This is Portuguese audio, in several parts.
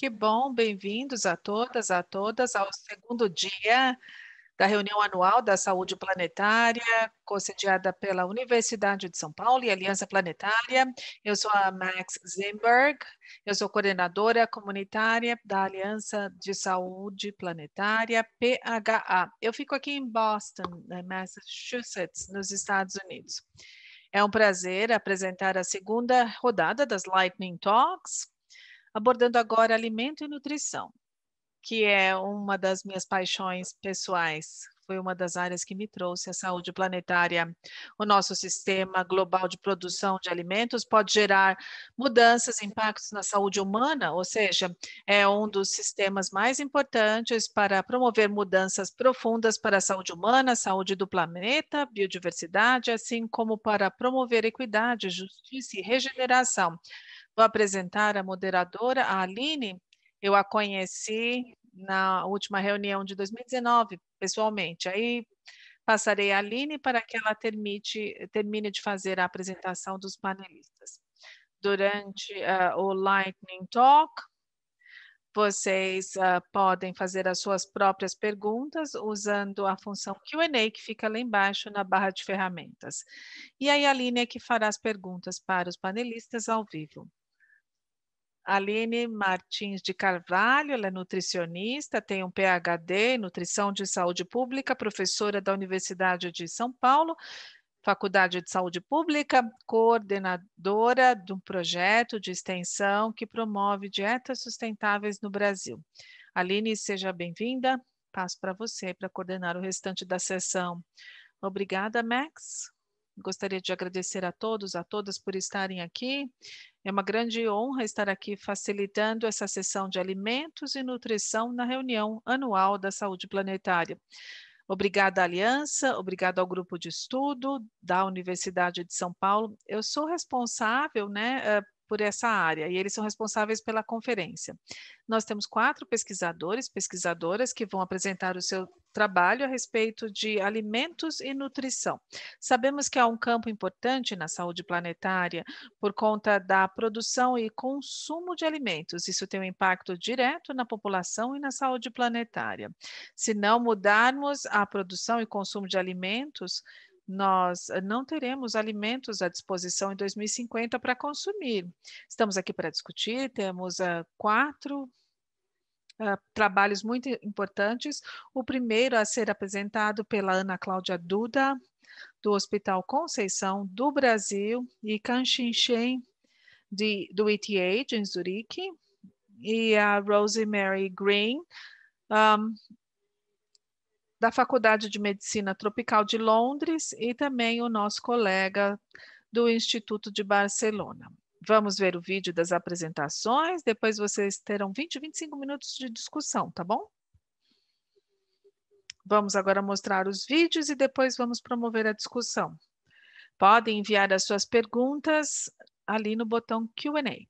Que bom, bem-vindos a todas, a todas ao segundo dia da reunião anual da Saúde Planetária, concediada pela Universidade de São Paulo e Aliança Planetária. Eu sou a Max Zimberg, eu sou coordenadora comunitária da Aliança de Saúde Planetária, PHA. Eu fico aqui em Boston, né, Massachusetts, nos Estados Unidos. É um prazer apresentar a segunda rodada das Lightning Talks, abordando agora alimento e nutrição, que é uma das minhas paixões pessoais. Foi uma das áreas que me trouxe a saúde planetária. O nosso sistema global de produção de alimentos pode gerar mudanças, impactos na saúde humana, ou seja, é um dos sistemas mais importantes para promover mudanças profundas para a saúde humana, saúde do planeta, biodiversidade, assim como para promover equidade, justiça e regeneração Vou apresentar a moderadora, a Aline. Eu a conheci na última reunião de 2019, pessoalmente. Aí passarei a Aline para que ela termite, termine de fazer a apresentação dos panelistas. Durante uh, o Lightning Talk, vocês uh, podem fazer as suas próprias perguntas usando a função Q&A que fica lá embaixo na barra de ferramentas. E aí a Aline é que fará as perguntas para os panelistas ao vivo. Aline Martins de Carvalho, ela é nutricionista, tem um PhD em Nutrição de Saúde Pública, professora da Universidade de São Paulo, Faculdade de Saúde Pública, coordenadora de um projeto de extensão que promove dietas sustentáveis no Brasil. Aline, seja bem-vinda. Passo para você para coordenar o restante da sessão. Obrigada, Max gostaria de agradecer a todos, a todas por estarem aqui. É uma grande honra estar aqui facilitando essa sessão de alimentos e nutrição na reunião anual da saúde planetária. Obrigada à Aliança, obrigado ao grupo de estudo da Universidade de São Paulo. Eu sou responsável né, eh, por essa área e eles são responsáveis pela conferência. Nós temos quatro pesquisadores, pesquisadoras que vão apresentar o seu trabalho a respeito de alimentos e nutrição. Sabemos que há um campo importante na saúde planetária por conta da produção e consumo de alimentos. Isso tem um impacto direto na população e na saúde planetária. Se não mudarmos a produção e consumo de alimentos, nós eh, não teremos alimentos à disposição em 2050 para consumir. Estamos aqui para discutir, temos uh, quatro Uh, trabalhos muito importantes. O primeiro a ser apresentado pela Ana Cláudia Duda, do Hospital Conceição do Brasil, e de do ETH, em Zurique, e a Rosemary Green, um, da Faculdade de Medicina Tropical de Londres e também o nosso colega do Instituto de Barcelona. Vamos ver o vídeo das apresentações, depois vocês terão 20, 25 minutos de discussão, tá bom? Vamos agora mostrar os vídeos e depois vamos promover a discussão. Podem enviar as suas perguntas ali no botão Q&A.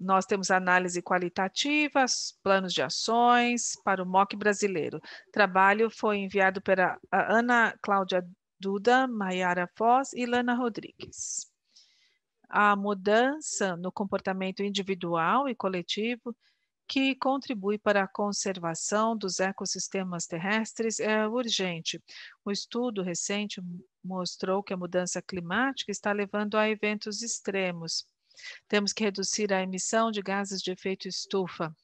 Nós temos análise qualitativa, planos de ações para o MOC brasileiro. trabalho foi enviado pela Ana Cláudia Duda, Maiara Foz e Lana Rodrigues. A mudança no comportamento individual e coletivo que contribui para a conservação dos ecossistemas terrestres é urgente. O estudo recente mostrou que a mudança climática está levando a eventos extremos, temos que reduzir a emissão de gases de efeito estufa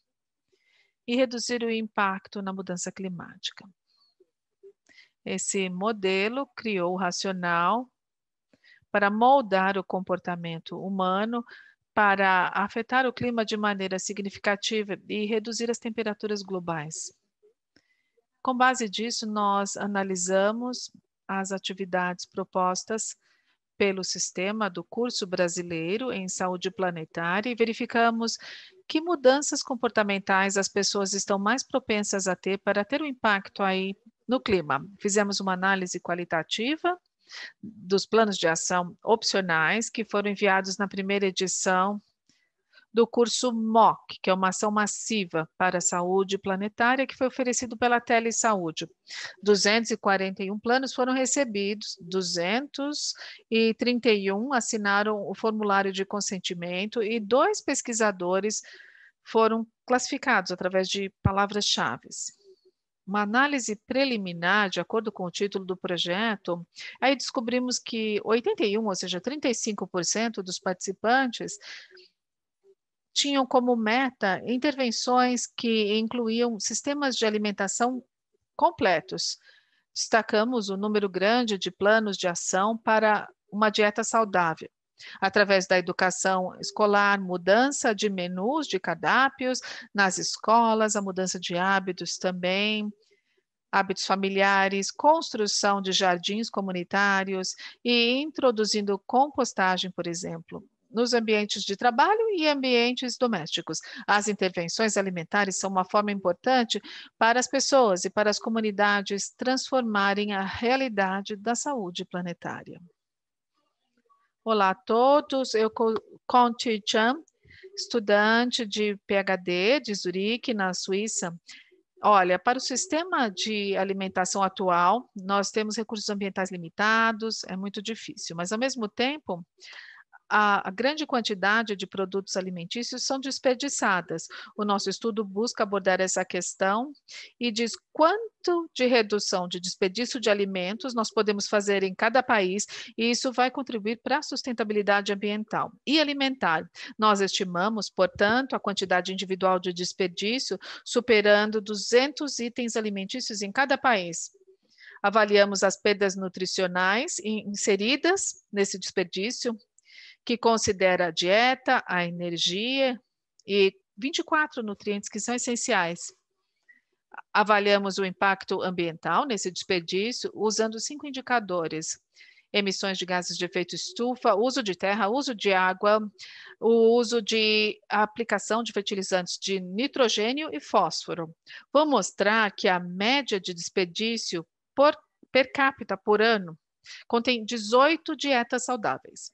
e reduzir o impacto na mudança climática. Esse modelo criou o racional para moldar o comportamento humano para afetar o clima de maneira significativa e reduzir as temperaturas globais. Com base disso, nós analisamos as atividades propostas pelo sistema do curso brasileiro em saúde planetária e verificamos que mudanças comportamentais as pessoas estão mais propensas a ter para ter um impacto aí no clima. Fizemos uma análise qualitativa dos planos de ação opcionais que foram enviados na primeira edição do curso MOC, que é uma ação massiva para a saúde planetária, que foi oferecido pela Telesaúde. 241 planos foram recebidos, 231 assinaram o formulário de consentimento e dois pesquisadores foram classificados através de palavras-chave. Uma análise preliminar, de acordo com o título do projeto, aí descobrimos que 81, ou seja, 35% dos participantes tinham como meta intervenções que incluíam sistemas de alimentação completos. Destacamos o número grande de planos de ação para uma dieta saudável, através da educação escolar, mudança de menus de cardápios nas escolas, a mudança de hábitos também, hábitos familiares, construção de jardins comunitários e introduzindo compostagem, por exemplo nos ambientes de trabalho e ambientes domésticos. As intervenções alimentares são uma forma importante para as pessoas e para as comunidades transformarem a realidade da saúde planetária. Olá a todos, eu conte Chan, estudante de PhD de Zurique, na Suíça. Olha, para o sistema de alimentação atual, nós temos recursos ambientais limitados, é muito difícil, mas ao mesmo tempo, a, a, grande quantidade de produtos alimentícios são desperdiçadas. O nosso estudo busca abordar essa questão e diz quanto de redução de desperdício de alimentos nós podemos fazer em cada país, e isso vai contribuir para a sustentabilidade ambiental e alimentar. Nós estimamos, portanto, a quantidade individual de desperdício superando 200 itens alimentícios em cada país avaliamos as perdas nutricionais inseridas nesse desperdício, que considera a dieta, a energia e 24 nutrientes que são essenciais. Avaliamos o impacto ambiental nesse desperdício usando cinco indicadores: emissões de gases de efeito estufa, uso de terra, uso de água, o uso de aplicação de fertilizantes de nitrogênio e fósforo. Vou mostrar que a média de desperdício por, per capita por ano contém 18 dietas saudáveis.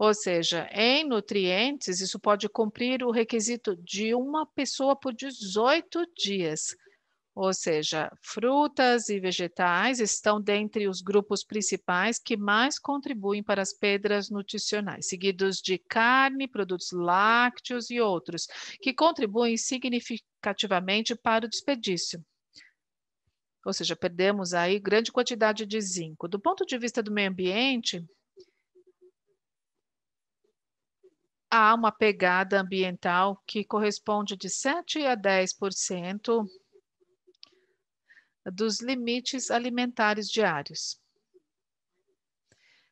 Ou seja, em nutrientes, isso pode cumprir o requisito de uma pessoa por 18 dias. Ou seja, frutas e vegetais estão dentre os grupos principais que mais contribuem para as pedras nutricionais, seguidos de carne, produtos lácteos e outros, que contribuem significativamente para o desperdício. Ou seja, perdemos aí grande quantidade de zinco. Do ponto de vista do meio ambiente, há uma pegada ambiental que corresponde de 7 a 10% dos limites alimentares diários.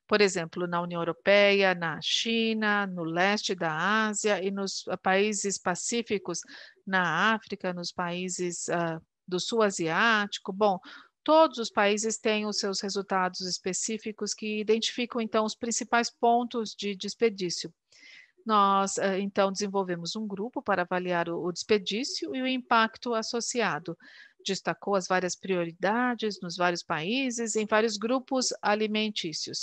Por exemplo, na União Europeia, na China, no leste da Ásia e nos ah, países pacíficos, na África, nos países uh, do sul asiático. Bom, todos os países têm os seus resultados específicos que identificam então os principais pontos de desperdício. Nós, eh, então, desenvolvemos um grupo para avaliar o desperdício e o impacto associado. Destacou as várias prioridades nos vários países, em vários grupos alimentícios.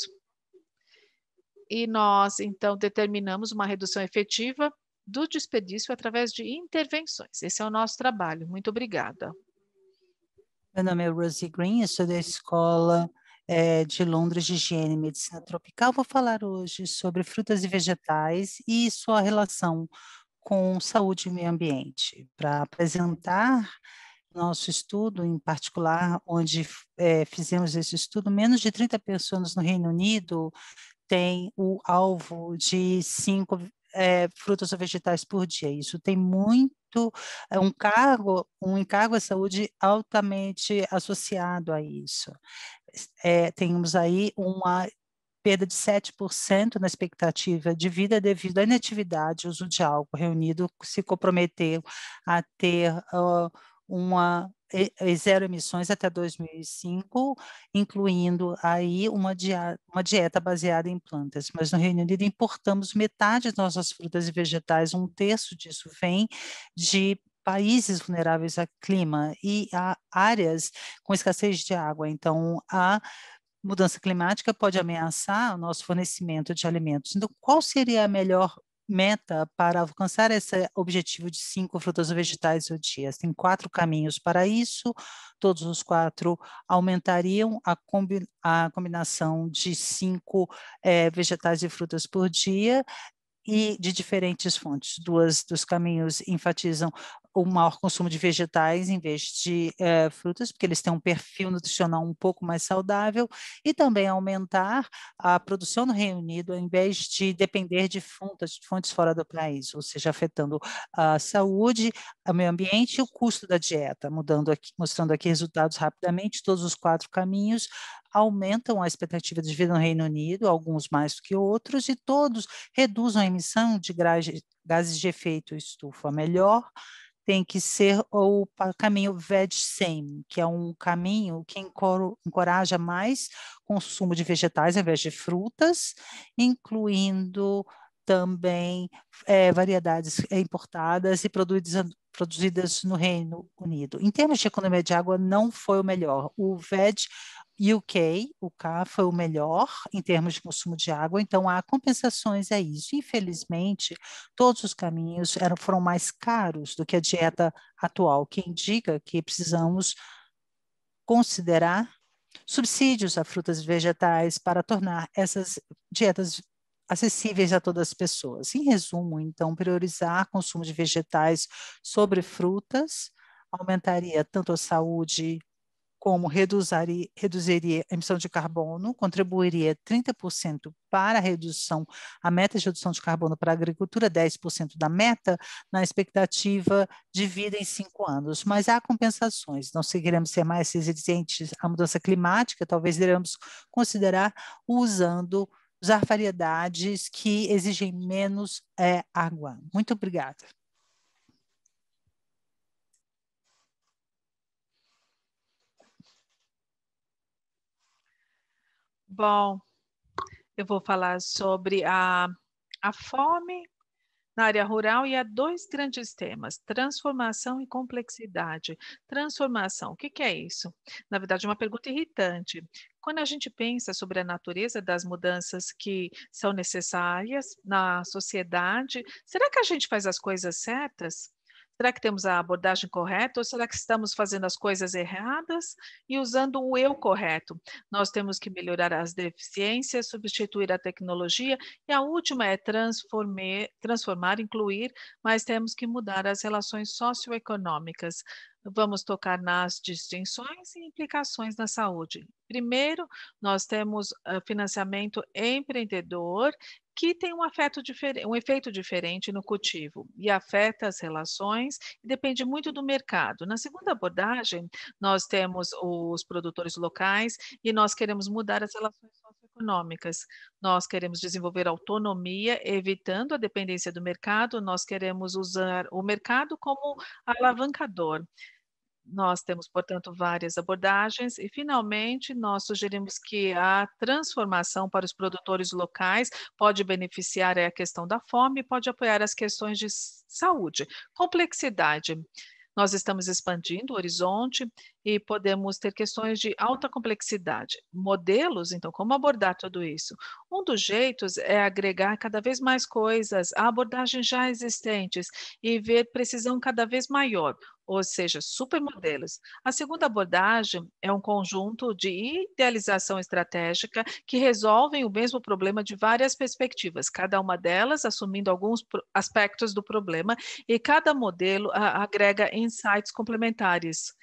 E nós, então, determinamos uma redução efetiva do desperdício através de intervenções. Esse é o nosso trabalho. Muito obrigada. Meu nome é Rosie Green, eu sou da escola é, de Londres de Higiene e Medicina Tropical, vou falar hoje sobre frutas e vegetais e sua relação com saúde e meio ambiente. Para apresentar nosso estudo, em particular, onde é, fizemos esse estudo, menos de 30 pessoas no Reino Unido têm o alvo de cinco é, frutas ou vegetais por dia. Isso tem muito, é um cargo, um encargo à saúde altamente associado a isso é, temos aí uma perda de 7% na expectativa de vida devido à inatividade, uso de álcool reunido, se comprometeu a ter uh, uma zero emissões até 2005, incluindo aí uma, dia, uma dieta baseada em plantas. Mas no Reino Unido importamos metade das nossas frutas e vegetais, um terço disso vem de países vulneráveis a clima e a áreas com escassez de água. Então, a mudança climática pode ameaçar o nosso fornecimento de alimentos. Então, qual seria a melhor meta para alcançar esse objetivo de cinco frutas ou vegetais ao dia? Tem quatro caminhos para isso, todos os quatro aumentariam a, combi a combinação de cinco é, vegetais e frutas por dia, e de diferentes fontes. Duas dos caminhos enfatizam o maior consumo de vegetais em vez de é, frutas, porque eles têm um perfil nutricional um pouco mais saudável, e também aumentar a produção no Reino Unido, em vez de depender de fontes, fontes fora do país, ou seja, afetando a saúde, o meio ambiente e o custo da dieta, mudando aqui, mostrando aqui resultados rapidamente, todos os quatro caminhos, aumentam a expectativa de vida no Reino Unido, alguns mais do que outros, e todos reduzem a emissão de gases de efeito estufa melhor, tem que ser o caminho veg same, que é um caminho que encoraja mais consumo de vegetais ao invés de frutas, incluindo também é, variedades eh, importadas e produzidas, produzidas no Reino Unido. Em termos de economia de água, não foi o melhor. O VED UK, o K foi o melhor em termos de consumo de água, então há compensações a isso. Infelizmente, todos os caminhos eram, foram mais caros do que a dieta atual, que indica que precisamos considerar subsídios a frutas e vegetais para tornar essas dietas acessíveis a todas as pessoas. Em resumo, então, priorizar consumo de vegetais sobre frutas aumentaria tanto a saúde como reduziria, reduziria a emissão de carbono, contribuiria 30% para a redução, a meta de redução de carbono para a agricultura, 10% da meta, na expectativa de vida em cinco anos. Mas há compensações, nós seguiremos ser mais resilientes à mudança climática, talvez iremos considerar usando usar variedades que exigem menos é, água. Muito obrigada. Bom, eu vou falar sobre a, a fome na área rural e há dois grandes temas: transformação e complexidade. Transformação, o que, que, é isso? Na verdade, é uma pergunta irritante. Quando a gente pensa sobre a natureza das mudanças que são necessárias na sociedade, será que a gente faz as coisas certas? Será que temos a abordagem correta ou será que estamos fazendo as coisas erradas e usando o eu correto? Nós temos que melhorar as deficiências, substituir a tecnologia e a última é transformar, incluir, mas temos que mudar as relações socioeconômicas. Vamos tocar nas distinções e implicações na saúde. Primeiro, nós temos ah, financiamento empreendedor que tem um, afeto um efeito diferente no cultivo e afeta as relações e depende muito do mercado. Na segunda abordagem, nós temos os produtores locais e nós queremos mudar as relações socioeconômicas. Nós queremos desenvolver autonomia, evitando a dependência do mercado, nós queremos usar o mercado como alavancador. Nós temos, portanto, várias abordagens e, finalmente, nós sugerimos que a transformação para os produtores locais pode beneficiar é, a questão da fome e pode apoiar as questões de saúde. Complexidade. Nós estamos expandindo o horizonte e podemos ter questões de alta complexidade. Modelos, então, como abordar tudo isso? Um dos jeitos é agregar cada vez mais coisas a abordagens já existentes e ver precisão cada vez maior ou seja, supermodelos. A segunda abordagem é um conjunto de idealização estratégica que resolvem o mesmo problema de várias perspectivas, cada uma delas assumindo alguns aspectos do problema, e cada modelo a, ah, agrega insights complementares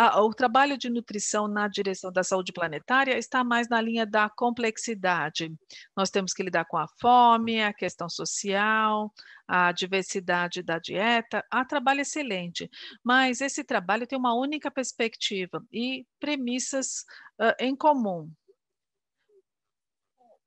a, o trabalho de nutrição na direção da saúde planetária está mais na linha da complexidade. Nós temos que lidar com a fome, a questão social, a diversidade da dieta. Há trabalho excelente, mas esse trabalho tem uma única perspectiva e premissas uh, em comum.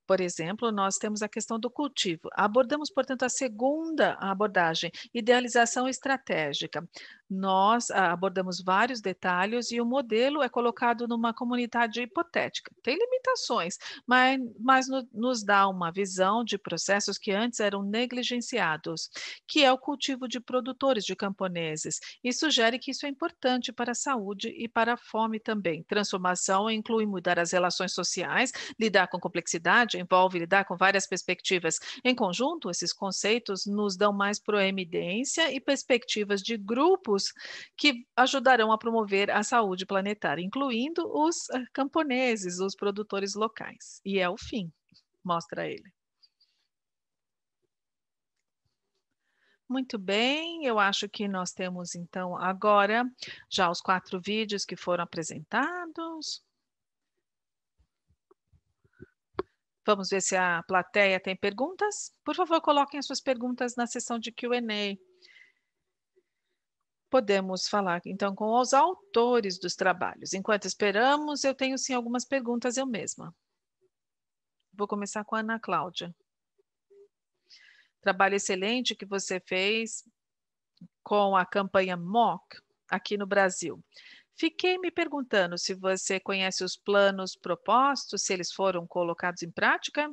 Por exemplo, nós temos a questão do cultivo. Abordamos, portanto, a segunda abordagem, idealização estratégica nós ah, abordamos vários detalhes e o modelo é colocado numa comunidade hipotética. Tem limitações, mas, mas no, nos dá uma visão de processos que antes eram negligenciados, que é o cultivo de produtores de camponeses, e sugere que isso é importante para a saúde e para a fome também. Transformação inclui mudar as relações sociais, lidar com complexidade, envolve lidar com várias perspectivas. Em conjunto, esses conceitos nos dão mais proeminência e perspectivas de grupos que ajudarão a promover a saúde planetária, incluindo os ah, camponeses, os produtores locais. E é o fim, mostra ele. Muito bem, eu acho que nós temos então agora já os quatro vídeos que foram apresentados. Vamos ver se a plateia tem perguntas. Por favor, coloquem as suas perguntas na seção de Q&A podemos falar então com os autores dos trabalhos. Enquanto esperamos, eu tenho sim algumas perguntas eu mesma. Vou começar com a Ana Cláudia. Trabalho excelente que você fez com a campanha MOC aqui no Brasil. Fiquei me perguntando se você conhece os planos propostos, se eles foram colocados em prática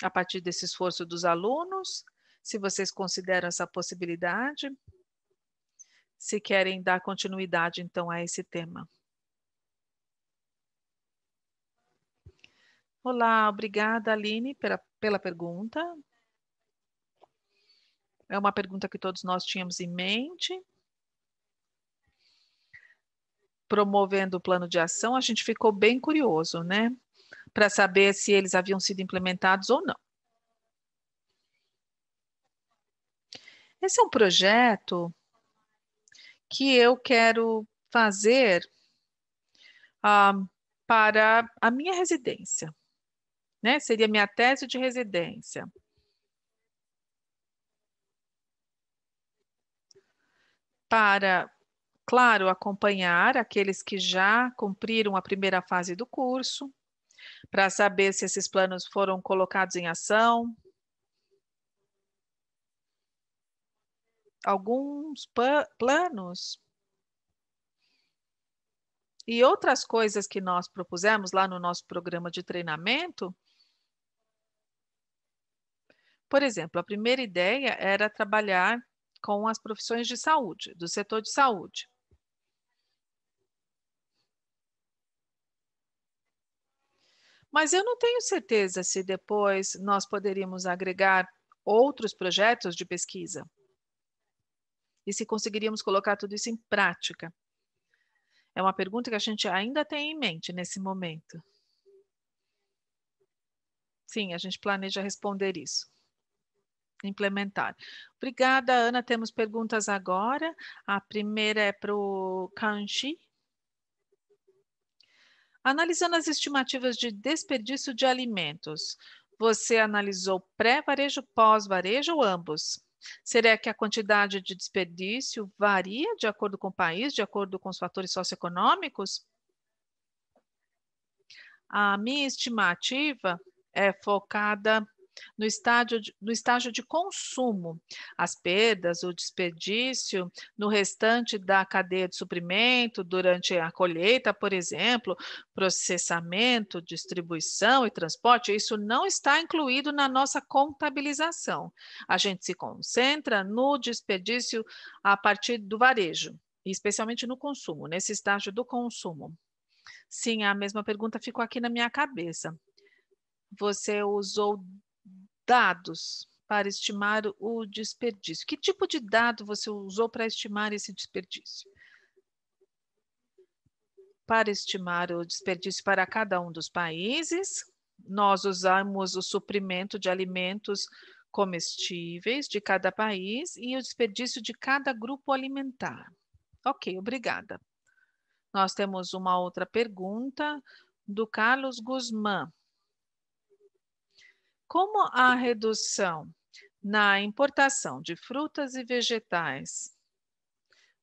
a partir desse esforço dos alunos, se vocês consideram essa possibilidade se querem dar continuidade então a esse tema. Olá, obrigada Aline pela, pela pergunta. É uma pergunta que todos nós tínhamos em mente. Promovendo o plano de ação, a gente ficou bem curioso, né? Para saber se eles haviam sido implementados ou não. Esse é um projeto que eu quero fazer ah, para a minha residência, né? Seria minha tese de residência. Para, claro, acompanhar aqueles que já cumpriram a primeira fase do curso, para saber se esses planos foram colocados em ação, alguns planos e outras coisas que nós propusemos lá no nosso programa de treinamento. Por exemplo, a primeira ideia era trabalhar com as profissões de saúde, do setor de saúde. Mas eu não tenho certeza se depois nós poderíamos agregar outros projetos de pesquisa e se conseguiríamos colocar tudo isso em prática? É uma pergunta que a gente ainda tem em mente nesse momento. Sim, a gente planeja responder isso. Implementar. Obrigada, Ana. Temos perguntas agora. A primeira é para o Kanchi. Analisando as estimativas de desperdício de alimentos, você analisou pré-varejo, pós-varejo ou ambos? Será que a quantidade de desperdício varia de acordo com o país, de acordo com os fatores socioeconômicos? A minha estimativa é focada no estágio de, no estágio de consumo. As perdas, o desperdício no restante da cadeia de suprimento, durante a colheita, por exemplo, processamento, distribuição e transporte, isso não está incluído na nossa contabilização. A gente se concentra no desperdício a partir do varejo, especialmente no consumo, nesse estágio do consumo. Sim, a mesma pergunta ficou aqui na minha cabeça. Você usou dados para estimar o desperdício. Que tipo de dado você usou para estimar esse desperdício? Para estimar o desperdício para cada um dos países, nós usamos o suprimento de alimentos comestíveis de cada país e o desperdício de cada grupo alimentar. Ok, obrigada. Nós temos uma outra pergunta do Carlos Guzmán. Como a redução na importação de frutas e vegetais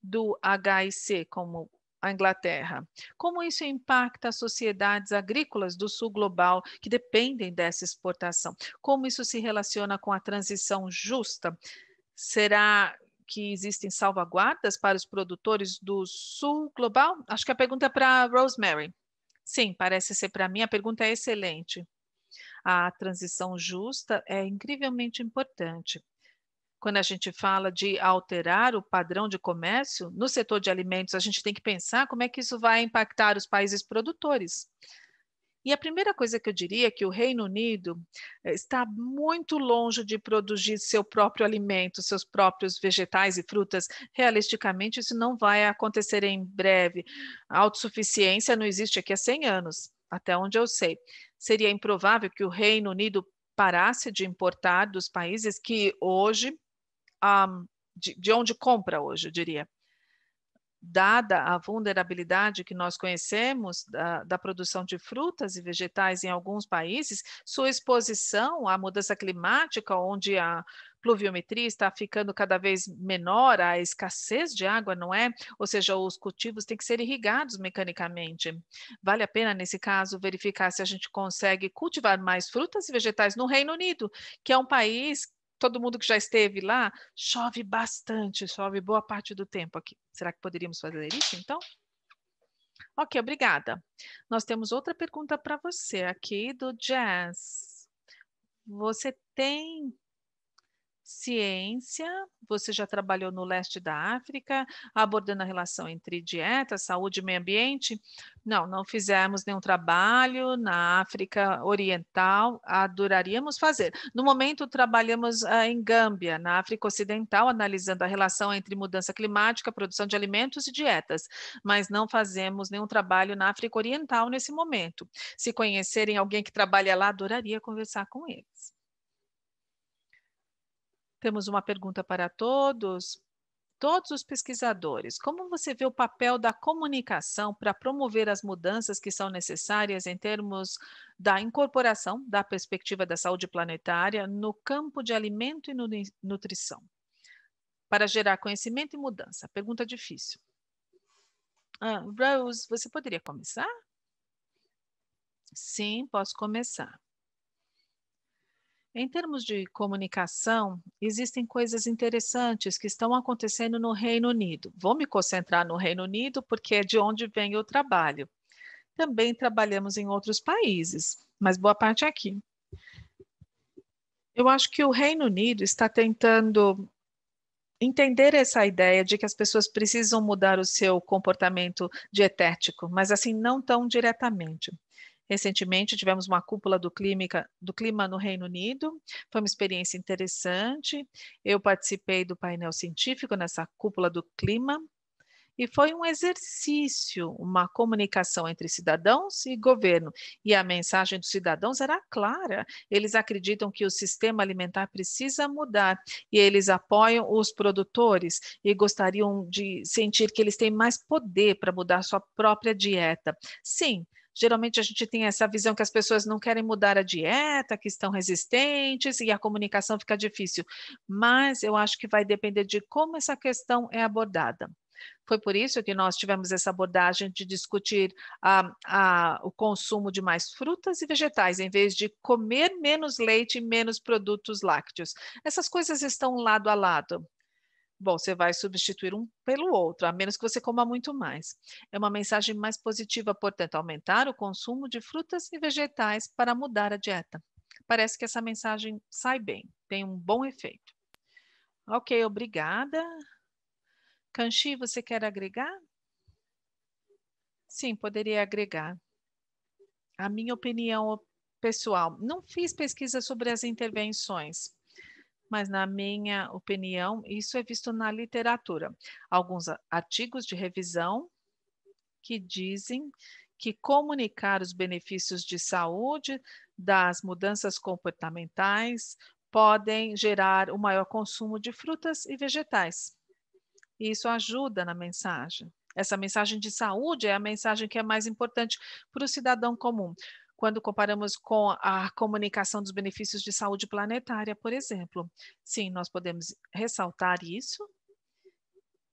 do HIC, como a Inglaterra, como isso impacta as sociedades agrícolas do sul global que dependem dessa exportação? Como isso se relaciona com a transição justa? Será que existem salvaguardas para os produtores do sul global? Acho que a pergunta é para Rosemary. Sim, parece ser para mim. A pergunta é excelente. A transição justa é incrivelmente importante. Quando a gente fala de alterar o padrão de comércio no setor de alimentos, a gente tem que pensar como é que isso vai impactar os países produtores. E a primeira coisa que eu diria é que o Reino Unido eh, está muito longe de produzir seu próprio alimento, seus próprios vegetais e frutas. Realisticamente, isso não vai acontecer em breve. A autossuficiência não existe aqui há 100 anos até onde eu sei. Seria improvável que o Reino Unido parasse de importar dos países que hoje, um, ah, de, de onde compra hoje, eu diria dada a vulnerabilidade que nós conhecemos da, da, produção de frutas e vegetais em alguns países, sua exposição à mudança climática, onde a pluviometria está ficando cada vez menor, a escassez de água, não é? Ou seja, os cultivos têm que ser irrigados mecanicamente. Vale a pena, nesse caso, verificar se a gente consegue cultivar mais frutas e vegetais no Reino Unido, que é um país todo mundo que já esteve lá, chove bastante, chove boa parte do tempo aqui. Será que poderíamos fazer isso então? Ok, obrigada. Nós temos outra pergunta para você aqui do Jazz. Você tem ciência, você já trabalhou no leste da África, abordando a relação entre dieta, saúde e meio ambiente. Não, não fizemos nenhum trabalho na África Oriental, adoraríamos fazer. No momento, trabalhamos ah, em Gâmbia, na África Ocidental, analisando a relação entre mudança climática, produção de alimentos e dietas, mas não fazemos nenhum trabalho na África Oriental nesse momento. Se conhecerem alguém que trabalha lá, adoraria conversar com eles. Temos uma pergunta para todos. Todos os pesquisadores, como você vê o papel da comunicação para promover as mudanças que são necessárias em termos da incorporação da perspectiva da saúde planetária no campo de alimento e nutrição, para gerar conhecimento e mudança? Pergunta difícil. Ah, Rose, você poderia começar? Sim, posso começar. Em termos de comunicação, existem coisas interessantes que estão acontecendo no Reino Unido. Vou me concentrar no Reino Unido porque é de onde vem o trabalho. Também trabalhamos em outros países, mas boa parte é aqui. Eu acho que o Reino Unido está tentando entender essa ideia de que as pessoas precisam mudar o seu comportamento dietético, mas assim não tão diretamente. Recentemente tivemos uma cúpula do, do clima no Reino Unido, foi uma experiência interessante. Eu participei do painel científico nessa cúpula do clima e foi um exercício, uma comunicação entre cidadãos e governo. E a mensagem dos cidadãos era clara: eles acreditam que o sistema alimentar precisa mudar e eles apoiam os produtores e gostariam de sentir que eles têm mais poder para mudar sua própria dieta. Sim, Geralmente a gente tem essa visão que as pessoas não querem mudar a dieta, que estão resistentes e a comunicação fica difícil. Mas eu acho que vai depender de como essa questão é abordada. Foi por isso que nós tivemos essa abordagem de discutir o consumo de mais frutas e vegetais, em vez de comer menos leite e menos produtos lácteos. Essas coisas estão lado a lado. Bom, você vai substituir um pelo outro, a menos que você coma muito mais. É uma mensagem mais positiva, portanto, aumentar o consumo de frutas e vegetais para mudar a dieta. Parece que essa mensagem sai bem, tem um bom efeito. Ok, obrigada. Kanchi, você quer agregar? Sim, poderia agregar. A minha opinião pessoal, não fiz pesquisa sobre as intervenções, mas, na minha opinião, isso é visto na literatura. Alguns artigos de revisão que dizem que comunicar os benefícios de saúde das mudanças comportamentais podem gerar o um maior consumo de frutas e vegetais. e Isso ajuda na mensagem. Essa mensagem de saúde é a mensagem que é mais importante para o cidadão comum quando comparamos com a comunicação dos benefícios de saúde planetária, por exemplo. Sim, nós podemos ressaltar isso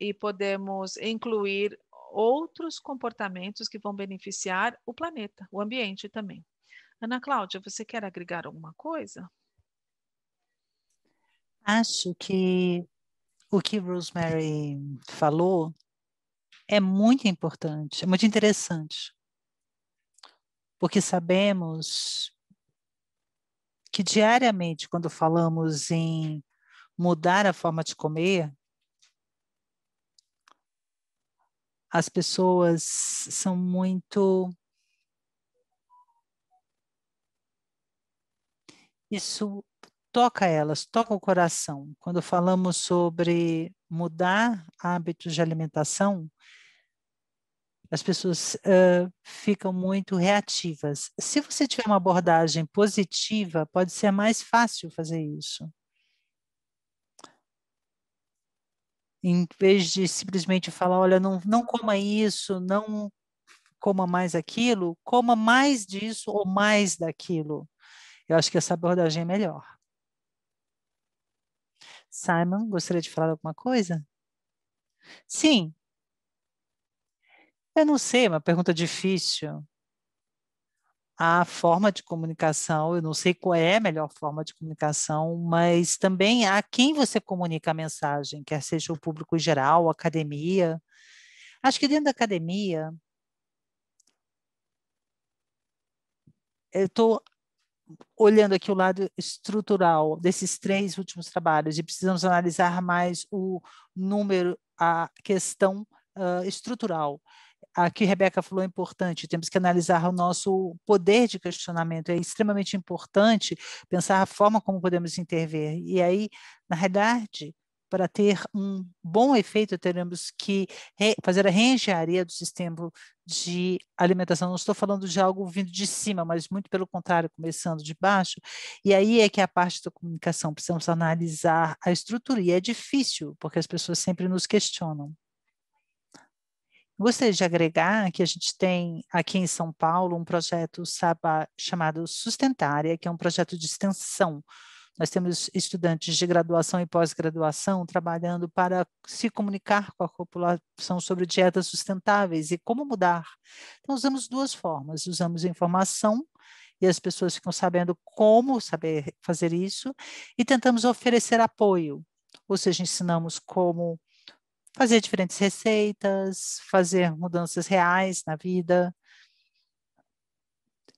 e podemos incluir outros comportamentos que vão beneficiar o planeta, o ambiente também. Ana Cláudia, você quer agregar alguma coisa? Acho que o que Rosemary falou é muito importante, é muito interessante porque sabemos que diariamente, quando falamos em mudar a forma de comer, as pessoas são muito. Isso toca elas, toca o coração. Quando falamos sobre mudar hábitos de alimentação, as pessoas uh, ficam muito reativas. Se você tiver uma abordagem positiva, pode ser mais fácil fazer isso. Em vez de simplesmente falar, olha, não, não coma isso, não coma mais aquilo, coma mais disso ou mais daquilo. Eu acho que essa abordagem é melhor. Simon, gostaria de falar alguma coisa? Sim, eu não sei, é uma pergunta difícil. A forma de comunicação, eu não sei qual é a melhor forma de comunicação, mas também a quem você comunica a mensagem, quer seja o público geral, academia. Acho que dentro da academia, eu estou olhando aqui o lado estrutural desses três últimos trabalhos e precisamos analisar mais o número, a questão uh, estrutural a que Rebeca falou é importante, temos que analisar o nosso poder de questionamento, é extremamente importante pensar a forma como podemos intervir. E aí, na realidade, para ter um bom efeito, teremos que fazer a reengenharia do sistema de alimentação. Não estou falando de algo vindo de cima, mas muito pelo contrário, começando de baixo. E aí é que a parte da comunicação precisamos analisar a estrutura, e é difícil, porque as pessoas sempre nos questionam. Gostaria de agregar que a gente tem aqui em São Paulo um projeto chamado Sustentária, que é um projeto de extensão. Nós temos estudantes de graduação e pós-graduação trabalhando para se comunicar com a população sobre dietas sustentáveis e como mudar. Então, usamos duas formas: usamos informação e as pessoas ficam sabendo como saber fazer isso, e tentamos oferecer apoio, ou seja, ensinamos como fazer diferentes receitas, fazer mudanças reais na vida.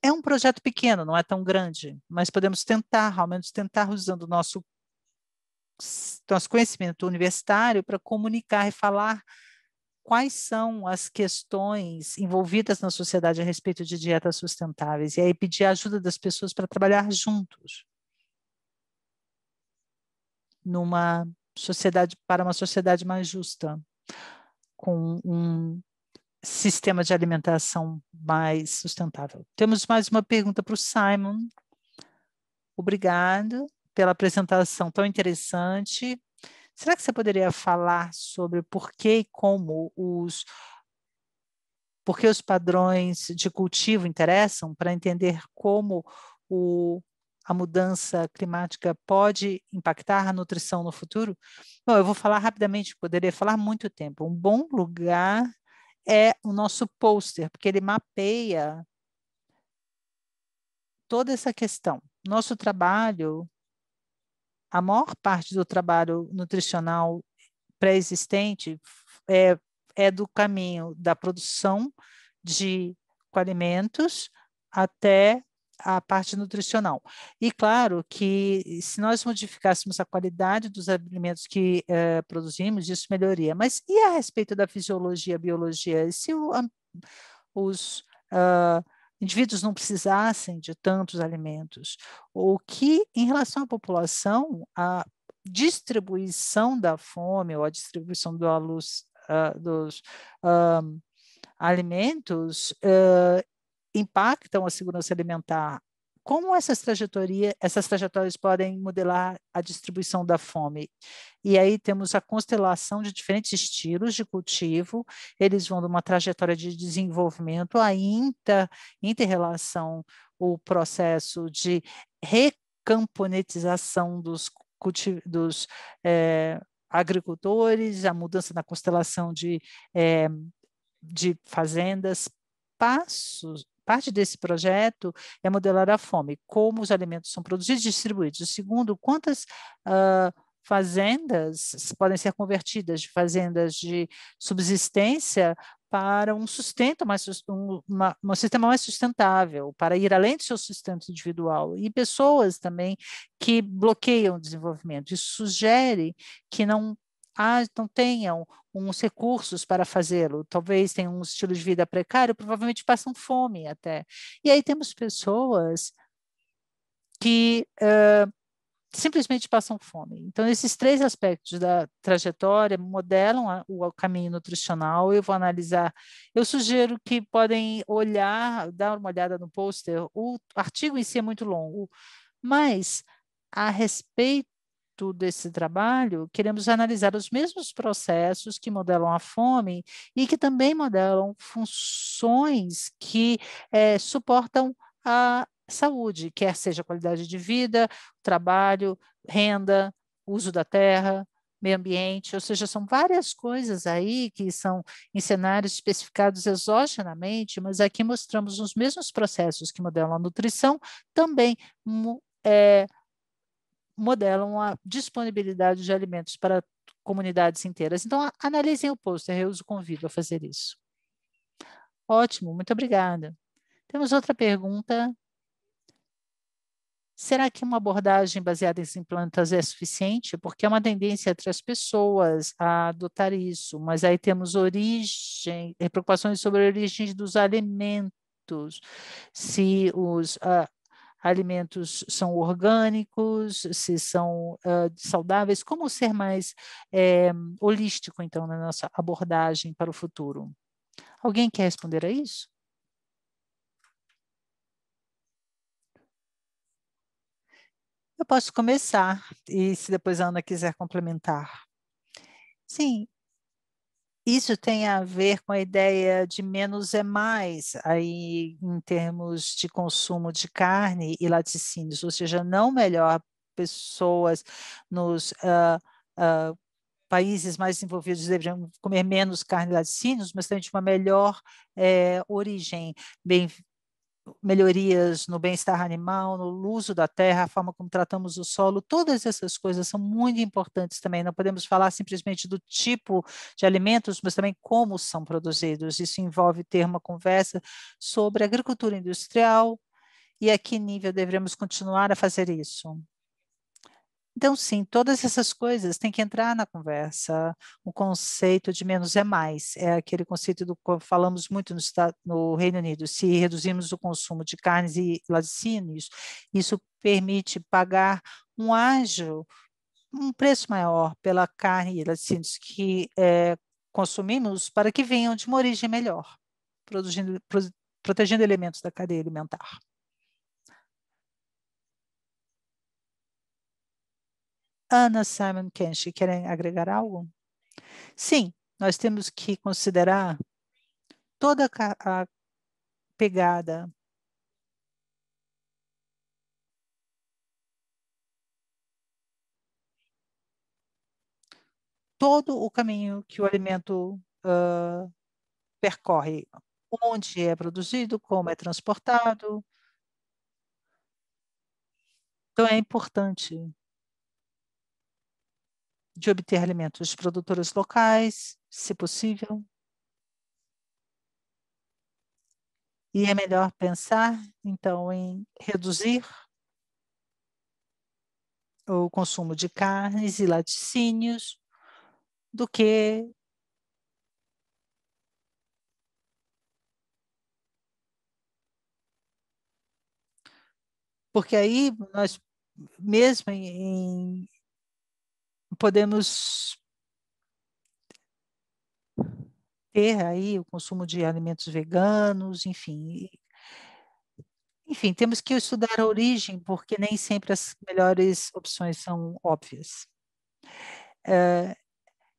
É um projeto pequeno, não é tão grande, mas podemos tentar, ao menos tentar usando o nosso, nosso conhecimento universitário para comunicar e falar quais são as questões envolvidas na sociedade a respeito de dietas sustentáveis e aí pedir a ajuda das pessoas para trabalhar juntos numa sociedade para uma sociedade mais justa, com um sistema de alimentação mais sustentável. Temos mais uma pergunta para o Simon. Obrigado pela apresentação tão interessante. Será que você poderia falar sobre por que e como os por que os padrões de cultivo interessam para entender como o a mudança climática pode impactar a nutrição no futuro? Bom, eu vou falar rapidamente, poderia falar muito tempo. Um bom lugar é o nosso pôster, porque ele mapeia toda essa questão. Nosso trabalho, a maior parte do trabalho nutricional pré-existente é, é do caminho da produção de alimentos até a parte nutricional. E claro que se nós modificássemos a qualidade dos alimentos que eh, produzimos, isso melhoria. Mas e a respeito da fisiologia, biologia? E se o, a, os uh, indivíduos não precisassem de tantos alimentos? O que, em relação à população, a distribuição da fome ou a distribuição do, uh, dos uh, alimentos impactam a segurança alimentar. Como essas, essas trajetórias podem modelar a distribuição da fome? E aí temos a constelação de diferentes estilos de cultivo, eles vão de uma trajetória de desenvolvimento a inter, inter-relação, o processo de recamponetização dos, dos é, agricultores, a mudança na constelação de, é, de fazendas, passos, Parte desse projeto é modelar a fome, como os alimentos são produzidos e distribuídos. O segundo, quantas uh, fazendas podem ser convertidas de fazendas de subsistência para um sustento mais um, uma, um sistema mais sustentável, para ir além do seu sustento individual e pessoas também que bloqueiam o desenvolvimento. Isso sugere que não ah, não tenham uns recursos para fazê-lo, talvez tenham um estilo de vida precário, provavelmente passam fome até. E aí temos pessoas que uh, simplesmente passam fome. Então, esses três aspectos da trajetória modelam a, o, caminho nutricional. Eu vou analisar. Eu sugiro que podem olhar, dar uma olhada no pôster. O artigo em si é muito longo, mas a respeito tudo desse trabalho, queremos analisar os mesmos processos que modelam a fome e que também modelam funções que é, suportam a saúde, quer seja qualidade de vida, trabalho, renda, uso da terra, meio ambiente, ou seja, são várias coisas aí que são em cenários especificados exogenamente, mas aqui mostramos os mesmos processos que modelam a nutrição, também é, modelam a disponibilidade de alimentos para comunidades inteiras. Então, analisem o pôster, eu os convido a fazer isso. Ótimo, muito obrigada. Temos outra pergunta. Será que uma abordagem baseada em plantas é suficiente? Porque é uma tendência entre as pessoas a adotar isso, mas aí temos origem, eh, preocupações sobre a origem dos alimentos, se os, ah, alimentos são orgânicos, se são uh, saudáveis, como ser mais é, holístico, então, na nossa abordagem para o futuro. Alguém quer responder a isso? Eu posso começar e se depois a Ana quiser complementar. Sim, isso tem a ver com a ideia de menos é mais, aí em termos de consumo de carne e laticínios, ou seja, não melhor pessoas nos uh, uh, países mais desenvolvidos deveriam comer menos carne e laticínios, mas também de uma melhor é, origem, bem melhorias no bem-estar animal, no uso da terra, a forma como tratamos o solo, todas essas coisas são muito importantes também. Não podemos falar simplesmente do tipo de alimentos, mas também como são produzidos. Isso envolve ter uma conversa sobre agricultura industrial e a que nível devemos continuar a fazer isso. Então, sim, todas essas coisas têm que entrar na conversa. O conceito de menos é mais é aquele conceito do qual falamos muito no, no Reino Unido. Se reduzirmos o consumo de carnes e laticínios, isso permite pagar um ágio, um preço maior pela carne e laticínios que é, consumimos para que venham de uma origem melhor, protegendo elementos da cadeia alimentar. Ana Simon Kenshi, querem agregar algo? Sim, nós temos que considerar toda a pegada todo o caminho que o alimento uh, percorre, onde é produzido, como é transportado. Então, é importante de obter alimentos de produtores locais, se possível. E é melhor pensar, então, em reduzir o consumo de carnes e laticínios do que porque aí nós mesmo em, podemos ter aí o consumo de alimentos veganos, enfim. Enfim, temos que estudar a origem, porque nem sempre as melhores opções são óbvias. É,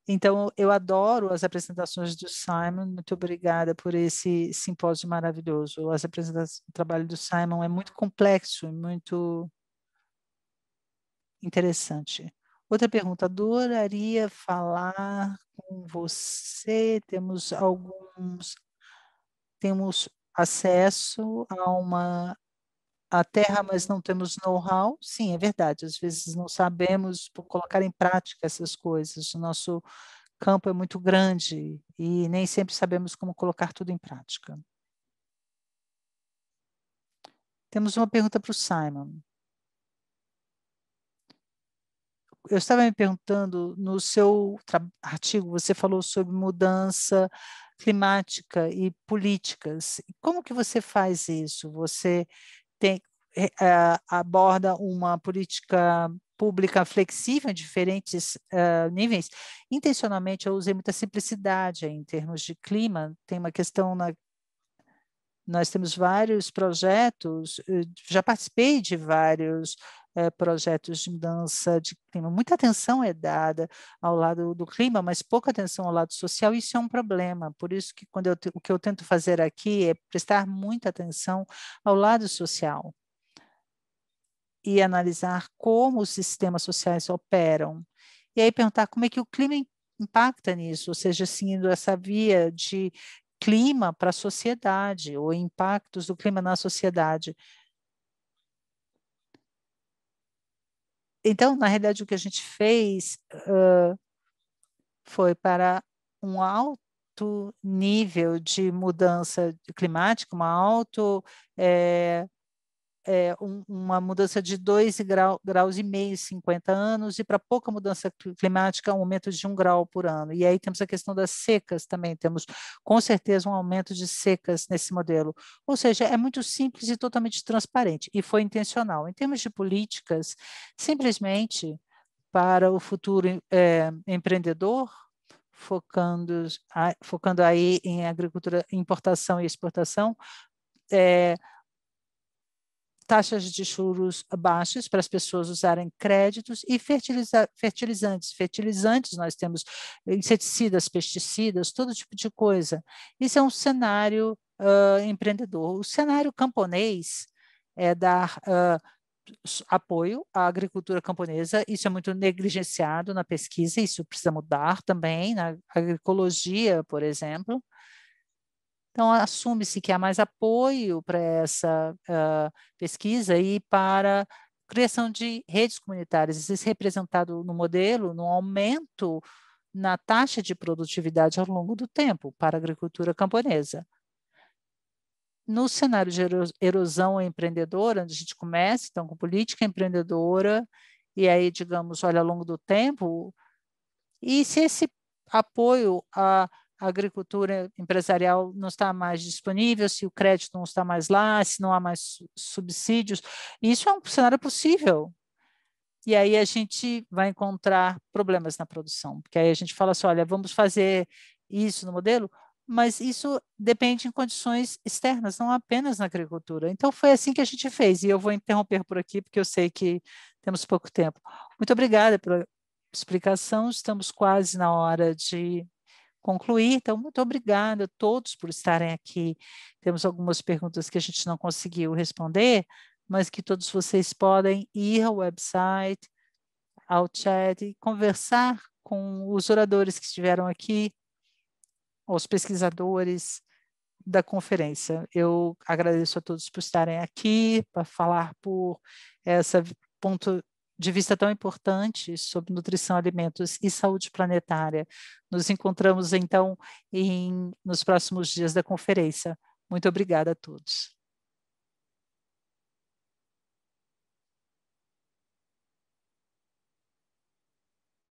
então, eu adoro as apresentações do Simon, muito obrigada por esse simpósio maravilhoso. As apresentações, o trabalho do Simon é muito complexo, e muito interessante. Outra pergunta: adoraria falar com você. Temos alguns. Temos acesso a uma a terra, mas não temos know-how. Sim, é verdade. Às vezes não sabemos colocar em prática essas coisas. O nosso campo é muito grande e nem sempre sabemos como colocar tudo em prática. Temos uma pergunta para o Simon. eu estava me perguntando, no seu artigo você falou sobre mudança climática e políticas. Como que você faz isso? Você tem, é, aborda uma política pública flexível em diferentes uh, níveis. Intencionalmente, eu usei muita simplicidade em termos de clima. Tem uma questão na nós temos vários projetos, já participei de vários é, projetos de mudança de clima. Muita atenção é dada ao lado do clima, mas pouca atenção ao lado social. Isso é um problema. Por isso que quando eu, o que eu tento fazer aqui é prestar muita atenção ao lado social e analisar como os sistemas sociais operam. E aí perguntar como é que o clima impacta nisso, ou seja, seguindo essa via de clima para a sociedade, ou impactos do clima na sociedade. então, na realidade, o que a gente fez uh, foi para um alto nível de mudança climática, uma alto é, é, um, uma mudança de 2 grau, graus e meio, 50 anos, e para pouca mudança climática, um aumento de 1 um grau por ano. E aí temos a questão das secas também, temos com certeza um aumento de secas nesse modelo. Ou seja, é muito simples e totalmente transparente, e foi intencional. Em termos de políticas, simplesmente para o futuro é, empreendedor, focando, focando aí em agricultura, importação e exportação, é, taxas de juros baixas para as pessoas usarem créditos e fertiliza fertilizantes. Fertilizantes, nós temos eh, inseticidas, pesticidas, todo tipo de coisa. Isso é um cenário uh, empreendedor. O cenário camponês é dar. Uh, apoio à agricultura camponesa, isso é muito negligenciado na pesquisa, isso precisa mudar também, na agroecologia, por exemplo. Então, assume-se que há mais apoio para essa uh, pesquisa e para criação de redes comunitárias. Isso é representado no modelo, no aumento na taxa de produtividade ao longo do tempo para a agricultura camponesa. No cenário de erosão empreendedora, onde a gente começa então com política empreendedora e aí, digamos, olha ao longo do tempo, e se esse apoio a a agricultura empresarial não está mais disponível, se o crédito não está mais lá, se não há mais subsídios. Isso é um cenário possível. E aí a gente vai encontrar problemas na produção, porque aí a gente fala assim, olha, vamos fazer isso no modelo, mas isso depende em condições externas, não apenas na agricultura. Então foi assim que a gente fez, e eu vou interromper por aqui, porque eu sei que temos pouco tempo. Muito obrigada pela explicação, estamos quase na hora de concluir. Então, muito obrigada a todos por estarem aqui. Temos algumas perguntas que a gente não conseguiu responder, mas que todos vocês podem ir ao website, ao chat e conversar com os oradores que estiveram aqui, os pesquisadores da conferência. Eu agradeço a todos por estarem aqui, para falar por essa ponto, de vista tão importante sobre nutrição, alimentos e saúde planetária. Nos encontramos então em, nos próximos dias da conferência. Muito obrigada a todos.